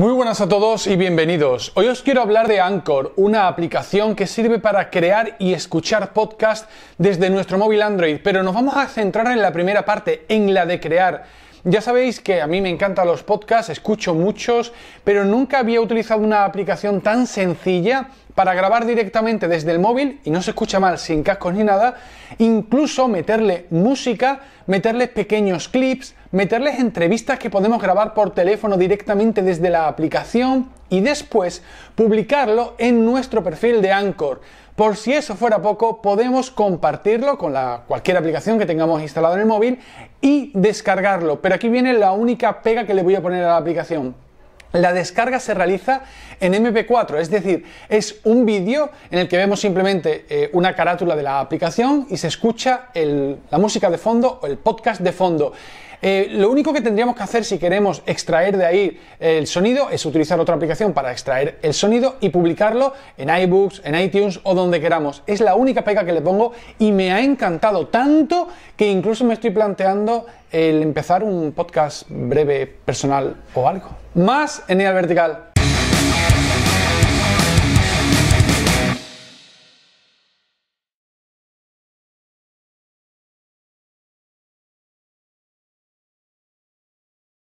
Muy buenas a todos y bienvenidos. Hoy os quiero hablar de Anchor, una aplicación que sirve para crear y escuchar podcast desde nuestro móvil Android, pero nos vamos a centrar en la primera parte, en la de crear. Ya sabéis que a mí me encantan los podcasts, escucho muchos, pero nunca había utilizado una aplicación tan sencilla para grabar directamente desde el móvil y no se escucha mal sin cascos ni nada, incluso meterle música, meterle pequeños clips, meterles entrevistas que podemos grabar por teléfono directamente desde la aplicación y después publicarlo en nuestro perfil de Anchor. Por si eso fuera poco, podemos compartirlo con cualquier aplicación que tengamos instalada en el móvil y descargarlo. Pero aquí viene la única pega que le voy a poner a la aplicación la descarga se realiza en MP4, es decir, es un vídeo en el que vemos simplemente eh, una carátula de la aplicación y se escucha la música de fondo o el podcast de fondo. Eh, lo único que tendríamos que hacer si queremos extraer de ahí eh, el sonido es utilizar otra aplicación para extraer el sonido y publicarlo en iBooks, en iTunes o donde queramos. Es la única pega que le pongo y me ha encantado tanto que incluso me estoy planteando el empezar un podcast breve, personal o algo. Más en Nivel Vertical.